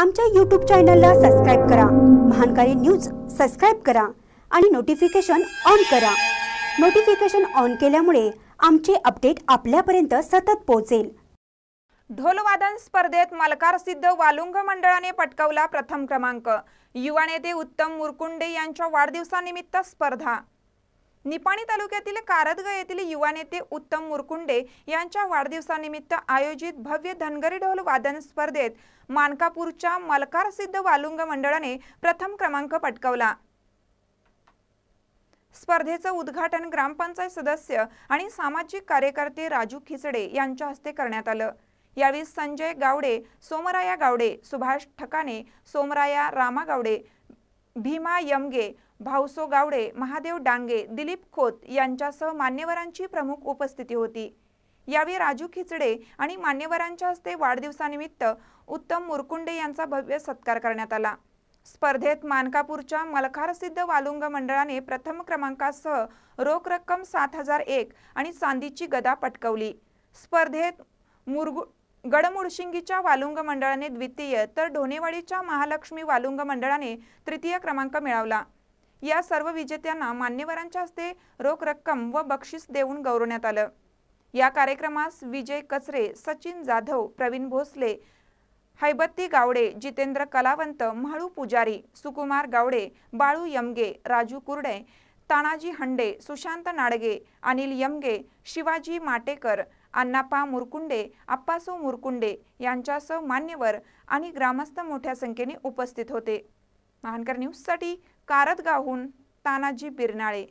आमच्या यूट्यूब चॅनलला सबस्क्राईब करा महानकारी न्यूज सबस्क्राईब करा आणि नोटिफिकेशन ऑन करा नोटिफिकेशन ऑन केल्यामुळे आमचे अपडेट आपल्यापर्यंत सतत पोहोचेल ढोलवादन स्पर्धेत मलकार सिद्ध वालुंग मंडळाने पटकावला प्रथम क्रमांक युवा नेते उत्तम मुरकुंडे यांच्या वाढदिवसानिमित्त स्पर्धा निपाणी तालुक्यातील कारदग येथील युवा नेते उत्तम मुरकुंडे यांच्या वाढदिवसानिमित्त आयोजित भव्य धनगरी ढोल वादन स्पर्धेत मानकापूरच्या मलकार सिद्ध वालुंग मंडळाने प्रथम क्रमांक पटकावला स्पर्धेचं उद्घाटन ग्रामपंचायत सदस्य आणि सामाजिक कार्यकर्ते राजू खिचडे यांच्या हस्ते करण्यात आलं यावेळी संजय गावडे सोमराया गावडे सुभाष ठकाने सोमराया रामा गावडे भीमा यमगे भाऊसो गावडे महादेव डांगे दिलीप खोत यांच्यासह मान्यवरांची प्रमुख उपस्थिती होती यावेळी राजू खिचडे आणि मान्यवरांच्या हस्ते वाढदिवसानिमित्त उत्तम मुरकुंडे यांचा भव्य सत्कार करण्यात आला स्पर्धेत मानकापूरच्या मलखारसिद्ध वालुंग मंडळाने प्रथम क्रमांकासह रोख रक्कम सात हजार एक आणि चांदीची गदा पटकवली स्पर्धेत मुरगु गडमुळशिंगीच्या वालुंग मंडळाने द्वितीय तर ढोणेवाडीच्या महालक्ष्मी वालुंग मंडळाने तृतीय क्रमांक मिळवला या सर्व विजेत्यांना मान्यवरांच्या हस्ते रोख रक्कम व बक्षीस देऊन गौरवण्यात आलं या कार्यक्रमास विजय कचरे सचिन जाधव प्रवीण भोसले हैबत्ती गावडे जितेंद्र कलावंत म्हाळू पुजारी सुकुमार गावडे बाळू यमगे राजू कुर्डे तानाजी हंडे सुशांत नाडगे अनिल यमगे शिवाजी माटेकर अण्णापा मुरकुंडे आप्पासो मुरकुंडे यांच्यासह मान्यवर आणि ग्रामस्थ मोठ्या संख्येने उपस्थित होते महानकर न्यूजसाठी कारतगावहून तानाजी बिरनाळे